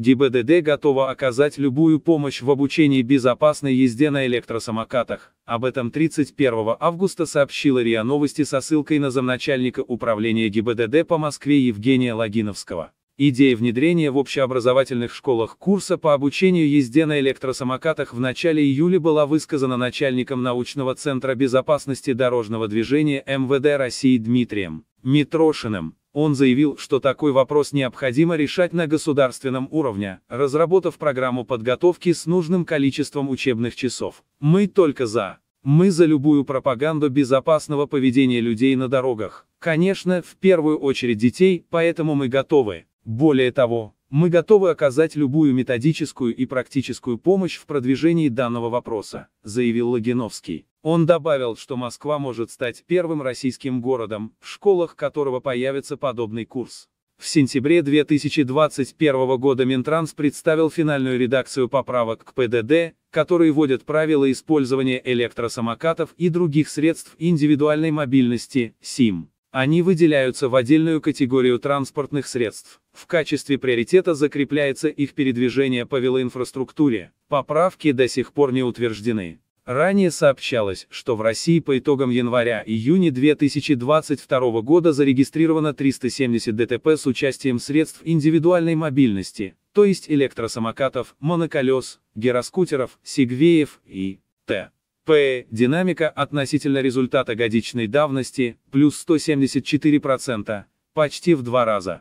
ГИБДД готова оказать любую помощь в обучении безопасной езде на электросамокатах. Об этом 31 августа сообщила РИА Новости со ссылкой на замначальника управления ГИБДД по Москве Евгения Логиновского. Идея внедрения в общеобразовательных школах курса по обучению езде на электросамокатах в начале июля была высказана начальником научного центра безопасности дорожного движения МВД России Дмитрием Митрошиным. Он заявил, что такой вопрос необходимо решать на государственном уровне, разработав программу подготовки с нужным количеством учебных часов. Мы только за. Мы за любую пропаганду безопасного поведения людей на дорогах. Конечно, в первую очередь детей, поэтому мы готовы. Более того, мы готовы оказать любую методическую и практическую помощь в продвижении данного вопроса, заявил Логиновский. Он добавил, что Москва может стать первым российским городом, в школах которого появится подобный курс. В сентябре 2021 года Минтранс представил финальную редакцию поправок к ПДД, которые вводят правила использования электросамокатов и других средств индивидуальной мобильности, СИМ. Они выделяются в отдельную категорию транспортных средств. В качестве приоритета закрепляется их передвижение по велоинфраструктуре. Поправки до сих пор не утверждены. Ранее сообщалось, что в России по итогам января-июня 2022 года зарегистрировано 370 ДТП с участием средств индивидуальной мобильности, то есть электросамокатов, моноколес, гироскутеров, сегвеев и т. СПЭ, динамика относительно результата годичной давности, плюс 174%, почти в два раза.